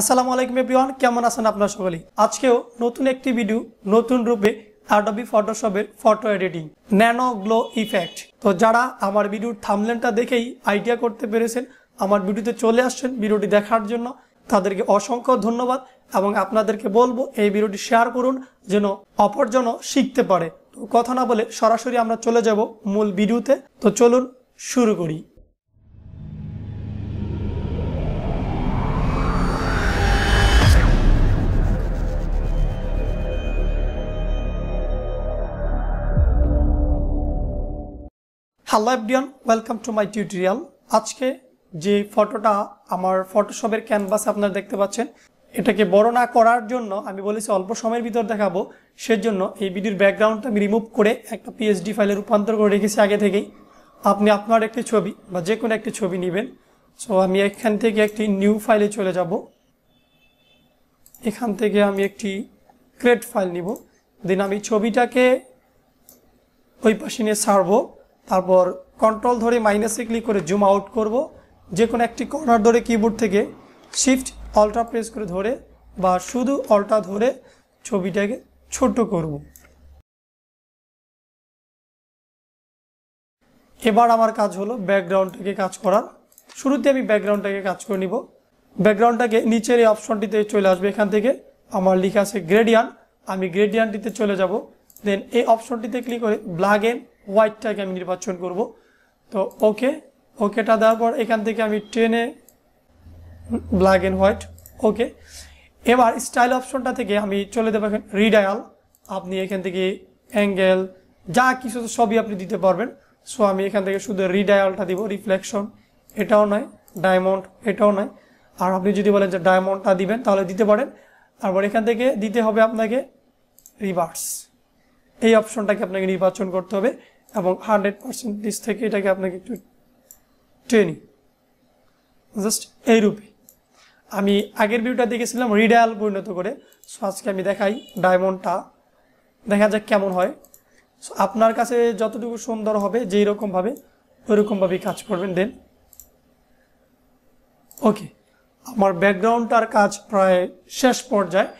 আসসালামু আলাইকুম এভরিওয়ান কেমন আছেন আপনার সকলেই আজকেও নতুন একটি ভিডিও নতুন রূপে অ্যাডবি ফটোশপের photo editing nano glow effect তো যারা আমার ভিডিওর থামলেনটা দেখেই আইডিয়া করতে পেরেছেন আমার ভিডিওতে চলে আসছেন ভিডিওটি দেখার জন্য তাদেরকে অসংখ্য ধন্যবাদ এবং আপনাদেরকে বলবো এই ভিডিওটি শেয়ার করুন যেন অপরজন শিখতে পারে তো কথা না বলে সরাসরি আমরা চলে যাব মূল ভিডিওতে তো চলুন শুরু করি hello everyone welcome to my tutorial আজকে যে ফটোটা আমার ফটোশপের ক্যানভাসে আপনারা দেখতে পাচ্ছেন এটাকে বড় না করার জন্য আমি বলেছি অল্প সময়ের ভিতর দেখাবো সেজন্য এই ভিডিওর ব্যাকগ্রাউন্ডটা আমি রিমুভ করে একটা পিএইচডি ফাইলে রূপান্তর করে রেখেছি আগে থেকেই আপনি আপনার একটি ছবি বা যে কোনো একটি ছবি নেবেন সো আমি এখান থেকে একটি নিউ ফাইলে চলে যাব এখান থেকে আমি একটি ক্রেট ফাইল নিব দেন আমি ছবিটাকে ওই পাশে নিয়ে সারবো তারপর কন্ট্রোল ধরে মাইনাসে ক্লিক করে জুম আউট করব যে কোনো একটি কর্নার ধরে কিবোর্ড থেকে শিফট অল্টা প্রেস করে ধরে বা শুধু অল্টা ধরে ছবিটাকে ছোট করব এবার আমার কাজ হলো ব্যাকগ্রাউন্ডটাকে কাজ করার শুরুতে আমি ব্যাকগ্রাউন্ডটাকে কাজ করে নিব ব্যাকগ্রাউন্ডটাকে নিচের এই অপশনটিতে চলে আসবে এখান থেকে আমার লেখা আছে গ্রেডিয়ান আমি গ্রেডিয়ানটিতে চলে যাব দেন এই অপশনটিতে ক্লিক করে ব্লাগেন হোয়াইটটাকে আমি নির্বাচন করব তো ওকে ওকেটা দেওয়ার পর এখান থেকে আমি টেনে ব্ল্যাক অ্যান্ড হোয়াইট ওকে এবার স্টাইল অপশনটা থেকে আমি চলে দেবো এখন রিডায়াল আপনি এখান থেকে অ্যাঙ্গেল যা কিছু সবই আপনি দিতে পারবেন সো আমি এখান থেকে শুধু রিডায়ালটা দিব রিফ্লেকশন এটাও নয় ডায়মন্ড এটাও নয় আর আপনি যদি বলেন যে ডায়মন্ডটা দিবেন তাহলে দিতে পারেন তারপর এখান থেকে দিতে হবে আপনাকে রিভার্স এই অপশনটাকে আপনাকে নির্বাচন করতে হবে এবং হান্ড্রেড পার্সেন্ট পার্সেন্টেজ থেকে এটাকে আপনাকে একটু টেনি জাস্ট এইরূপে আমি আগের ভিউটা দেখেছিলাম রিডাল পরিণত করে সো আজকে আমি দেখাই ডায়মন্ডটা দেখা যাক কেমন হয় সো আপনার কাছে যতটুকু সুন্দর হবে যেই রকমভাবে ওইরকমভাবেই কাজ করবেন দেন ওকে আমার ব্যাকগ্রাউন্ডটার কাজ প্রায় শেষ পর্যায়ে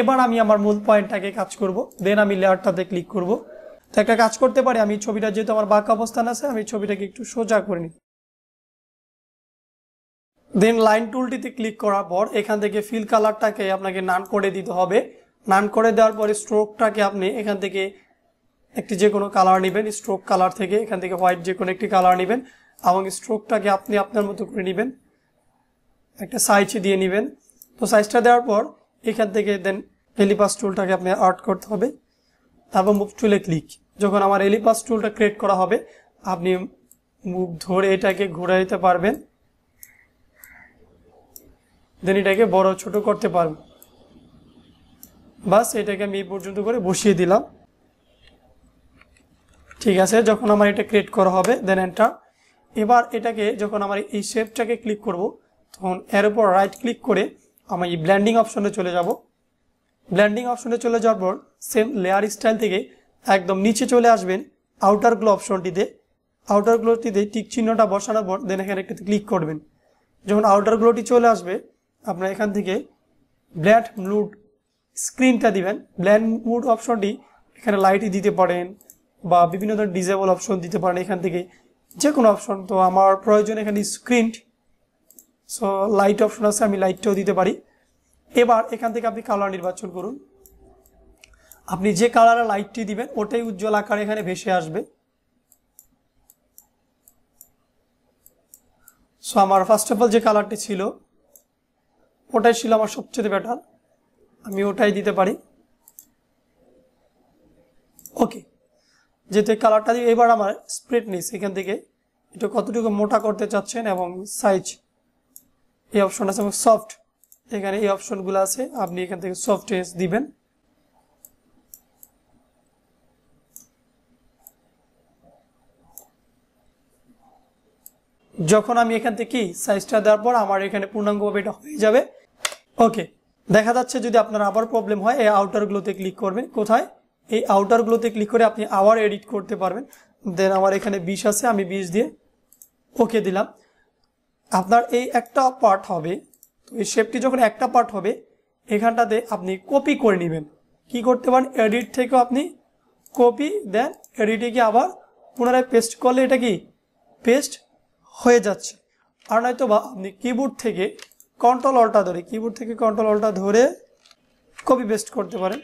এবার আমি আমার মূল পয়েন্টটাকে কাজ করব দেন আমি লেয়ারটাতে ক্লিক করবো তো একটা কাজ করতে পারি আমি ছবিটা যেহেতু আমার বাঁকা অবস্থান আছে আমি ছবিটাকে একটু সোজা করে নিই দেন লাইন টুলটিতে ক্লিক করার পর এখান থেকে ফিল কালারটাকে আপনাকে নান করে দিতে হবে নান করে দেওয়ার পরে স্ট্রোকটাকে আপনি এখান থেকে একটি যে কোনো কালার নেবেন স্ট্রোক কালার থেকে এখান থেকে হোয়াইট যে কোনো একটি কালার নেবেন এবং স্ট্রোকটাকে আপনি আপনার মতো করে নেবেন একটা সাইজ দিয়ে নেবেন তো সাইজটা দেওয়ার পর এখান থেকে দেন ফেলিপাস টুলটাকে আপনি আর্ট করতে হবে তারপর মুভ টুলে ক্লিক যখন আমার এলিপাস টুলটা ক্রিয়েট করা হবে আপনি মুখ ধরে এটাকে ঘুরে দিতে পারবেন দেন এটাকে বড় ছোট করতে পারবেন বাস এটাকে আমি পর্যন্ত করে বসিয়ে দিলাম ঠিক আছে যখন আমার এটা ক্রিয়েট করা হবে দেন এন্টার এবার এটাকে যখন আমার এই শেপটাকে ক্লিক করব তখন এর উপর রাইট ক্লিক করে আমার এই ব্ল্যান্ডিং অপশনে চলে যাব ব্ল্যান্ডিং অপশনে চলে যাওয়ার পর সেম লেয়ার স্টাইল থেকে একদম নিচে চলে আসবেন আউটার গ্লো অপশনটিতে আউটার গ্লোটিতে টিক চিহ্নটা বসানোর পর দেন এখানে একটু ক্লিক করবেন যখন আউটার গ্লোটি চলে আসবে আপনার এখান থেকে ব্ল্যাড মুড স্ক্রিনটা দিবেন ব্ল্যান্ড মুড অপশনটি এখানে লাইটই দিতে পারেন বা বিভিন্ন ধরনের ডিজেবল অপশন দিতে পারেন এখান থেকে যে কোনো অপশন তো আমার প্রয়োজন এখানে স্ক্রিন সো লাইট অপশন আছে আমি লাইটটাও দিতে পারি এবার এখান থেকে আপনি কালার নির্বাচন করুন আপনি যে কালারে লাইটটি দিবেন ওটাই উজ্জ্বল আকার এখানে ভেসে আসবে সো আমার ফার্স্ট অফ অল যে কালারটি ছিল ওটাই ছিল আমার সবচেয়ে বেটার আমি ওটাই দিতে পারি ওকে যেহেতু কালারটা দিয়ে এবার আমার স্প্রেড নেই এখান থেকে এটা কতটুকু মোটা করতে চাচ্ছেন এবং সাইজ এই অপশন আছে এবং সফট এখানে এই অপশনগুলো আছে আপনি এখান থেকে সফটনেস দিবেন যখন আমি এখান থেকে সাইজটা দেওয়ার পর আমার এখানে পূর্ণাঙ্গভাবে এটা হয়ে যাবে ওকে দেখা যাচ্ছে যদি আপনার আবার প্রবলেম হয় এই আউটারগুলোতে ক্লিক করবেন কোথায় এই আউটারগুলোতে ক্লিক করে আপনি আবার এডিট করতে পারবেন দেন আমার এখানে বিশ আছে আমি বিশ দিয়ে ওকে দিলাম আপনার এই একটা পার্ট হবে তো এই শেপটি যখন একটা পার্ট হবে এখানটাতে আপনি কপি করে নেবেন কি করতে পারেন এডিট থেকেও আপনি কপি দেন এডিটে গিয়ে আবার পুনরায় পেস্ট করলে এটা কি পেস্ট হয়ে যাচ্ছে আর নয়তো বা আপনি কিবোর্ড থেকে কন্ট্রোল অল্টা ধরে কিবোর্ড থেকে কন্ট্রোল অল্টা ধরে কপি পেস্ট করতে পারেন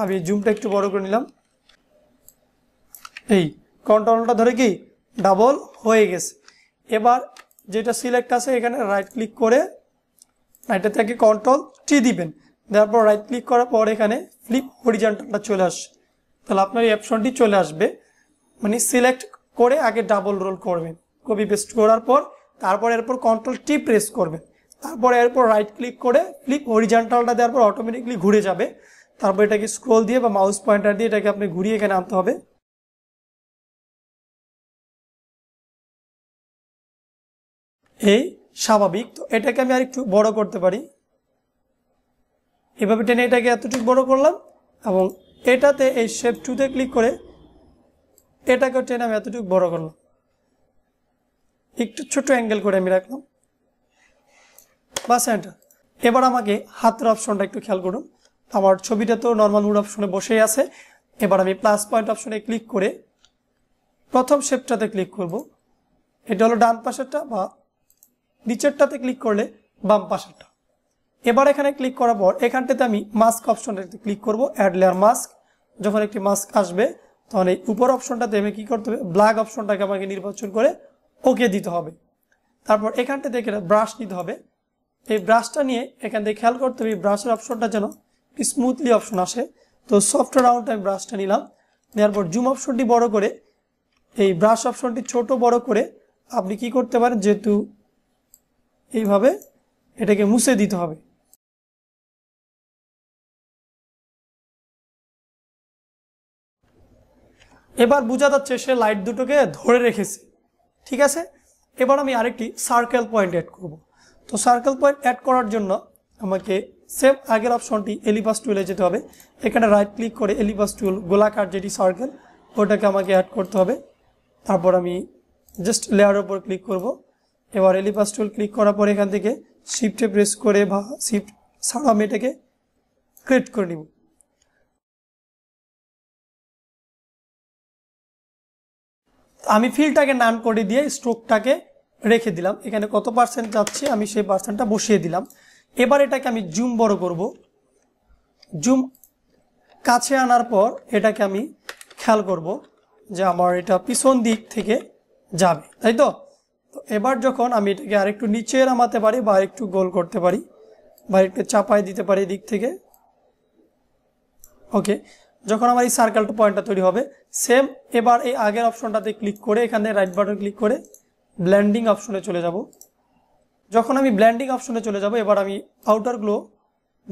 আমি জুমটা একটু বড় করে নিলাম এই কন্ট্রোলটা ধরে কি ডাবল হয়ে গেছে এবার যেটা সিলেক্ট আছে এখানে রাইট ক্লিক করে রাইটার থেকে কন্ট্রোল টি দিবেন দেওয়ার পর রাইট ক্লিক করার পর এখানে ফ্লিপ হরিজেন্টালটা চলে আসে তাহলে আপনার এই অপশনটি চলে আসবে মানে সিলেক্ট করে আগে ডাবল রোল করবেন কপি পেস্ট করার পর তারপর এরপর কন্ট্রোল টি প্রেস করবে তারপর এরপর রাইট ক্লিক করে ক্লিক হরিজেন্টালটা দেওয়ার পর অটোমেটিকলি ঘুরে যাবে তারপর এটাকে স্ক্রোল দিয়ে বা মাউস পয়েন্টার দিয়ে এটাকে আপনি ঘুরিয়ে এখানে আনতে হবে এই স্বাভাবিক তো এটাকে আমি আরেকটু বড় করতে পারি এভাবে টেনে এটাকে এতটুকু বড় করলাম এবং এটাতে এই শেপ টুতে ক্লিক করে এটাকে টেনে আমি এতটুকু বড় করলাম একটু ছোট অ্যাঙ্গেল করে আমি রাখলাম বাস সেন্টার এবার আমাকে হাতের অপশনটা একটু খেয়াল করুন আমার ছবিটা তো নর্মাল মুড অপশনে বসেই আছে এবার আমি প্লাস পয়েন্ট অপশনে ক্লিক করে প্রথম শেপটাতে ক্লিক করব এটা হলো ডান পাশেরটা বা নিচেরটাতে ক্লিক করলে বাম পাশেরটা এবার এখানে ক্লিক করার পর এখানটাতে আমি মাস্ক অপশনটাতে ক্লিক করব অ্যাড লেয়ার মাস্ক যখন একটি মাস্ক আসবে তখন এই উপর অপশনটাতে আমি কী করতে হবে ব্ল্যাক অপশনটাকে আমাকে নির্বাচন করে ওকে দিতে হবে তারপর এখানটা থেকে ব্রাশ নিতে হবে এই ব্রাশটা নিয়ে এখান থেকে খেয়াল করতে হবে ব্রাশের অপশনটা যেন স্মুথলি অপশন আসে তো সফট রাউন্ড আমি ব্রাশটা নিলাম নেওয়ার পর জুম অপশনটি বড় করে এই ব্রাশ অপশনটি ছোট বড় করে আপনি কি করতে পারেন যেহেতু এইভাবে এটাকে মুছে দিতে হবে এবার বোঝা যাচ্ছে সে লাইট দুটোকে ধরে রেখেছে ঠিক আছে এবার আমি আরেকটি সার্কেল পয়েন্ট অ্যাড করব তো সার্কেল পয়েন্ট অ্যাড করার জন্য আমাকে সেম আগের অপশনটি এলিবাস টুলে যেতে হবে এখানে রাইট ক্লিক করে এলিবাস টুল গোলাকার যেটি সার্কেল ওটাকে আমাকে অ্যাড করতে হবে তারপর আমি জাস্ট লেয়ারের ওপর ক্লিক করব এবার এলিবাস টুল ক্লিক করার পর এখান থেকে শিফটে প্রেস করে বা শিফট ছাড়া আমি এটাকে ক্রিয়েট করে নিব আমি ফিলটাকে নান করে দিয়ে স্ট্রোকটাকে রেখে দিলাম এখানে কত পার্সেন্ট যাচ্ছে আমি সেই পার্সেন্টটা বসিয়ে দিলাম এবার এটাকে আমি জুম বড় করব জুম কাছে আনার পর এটাকে আমি খেয়াল করব যে আমার এটা পিছন দিক থেকে যাবে তাই তো তো এবার যখন আমি এটাকে আরেকটু নিচে নামাতে পারি বা আরেকটু গোল করতে পারি বা একটু চাপায় দিতে পারি দিক থেকে ওকে যখন আমার এই সার্কেলটা পয়েন্টটা তৈরি হবে সেম এবার এই আগের অপশনটাতে ক্লিক করে এখানে রাইট বাটন ক্লিক করে ব্ল্যান্ডিং অপশনে চলে যাব যখন আমি ব্ল্যান্ডিং অপশনে চলে যাব এবার আমি outer glow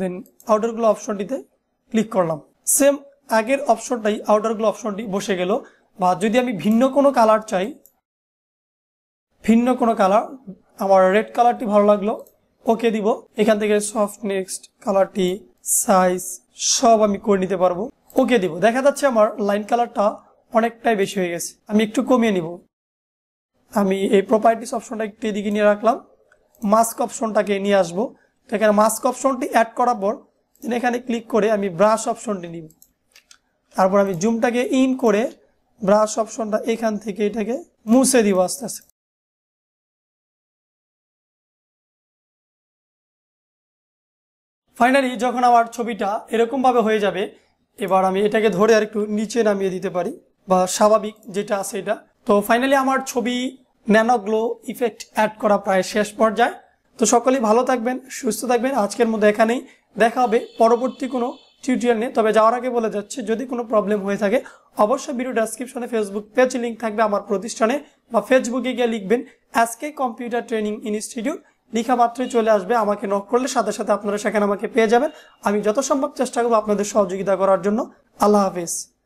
then outer glow অপশনটিতে ক্লিক করলাম সেম আগের অপশনটাই আউটার গ্লো অপশনটি বসে গেল বা যদি আমি ভিন্ন কোনো কালার চাই ভিন্ন কোনো কালার আমার রেড কালারটি ভালো লাগলো ওকে দিব এখান থেকে সফট নেক্সট কালারটি সাইজ সব আমি করে নিতে পারবো ওকে দিব দেখা যাচ্ছে আমার লাইন কালারটা অনেকটাই বেশি হয়ে গেছে আমি একটু কমিয়ে নিব আমি এই প্রপার্টিস অপশনটা একটু এদিকে নিয়ে রাখলাম মাস্ক অপশনটাকে নিয়ে আসবো এখানে মাস্ক অপশনটি অ্যাড করার পর এখানে ক্লিক করে আমি ব্রাশ অপশনটি নিব তারপর আমি জুমটাকে ইন করে ব্রাশ অপশনটা এখান থেকে এটাকে মুছে দিব আস্তে আস্তে ফাইনালি যখন আমার ছবিটা এরকমভাবে হয়ে যাবে এবার আমি এটাকে ধরে আর একটু নিচে নামিয়ে দিতে পারি বা স্বাভাবিক যেটা আছে এটা তো ফাইনালি আমার ছবি ন্যানোগ্লো ইফেক্ট অ্যাড করা প্রায় শেষ পর্যায়ে তো সকলেই ভালো থাকবেন সুস্থ থাকবেন আজকের মধ্যে এখানেই দেখা হবে পরবর্তী কোনো টিউটোরিয়াল নিয়ে তবে যাওয়ার আগে বলে যাচ্ছে যদি কোনো প্রবলেম হয়ে থাকে অবশ্যই ভিডিও ডেসক্রিপশনে ফেসবুক পেজ লিঙ্ক থাকবে আমার প্রতিষ্ঠানে বা ফেসবুকে গিয়ে লিখবেন এসকে কম্পিউটার ট্রেনিং ইনস্টিটিউট লিখা মাত্রই চলে আসবে আমাকে নক করলে সাথে সাথে আপনারা সেখানে আমাকে পেয়ে যাবেন আমি যত সম্ভব চেষ্টা করবো আপনাদের সহযোগিতা করার জন্য আল্লাহ হাফিজ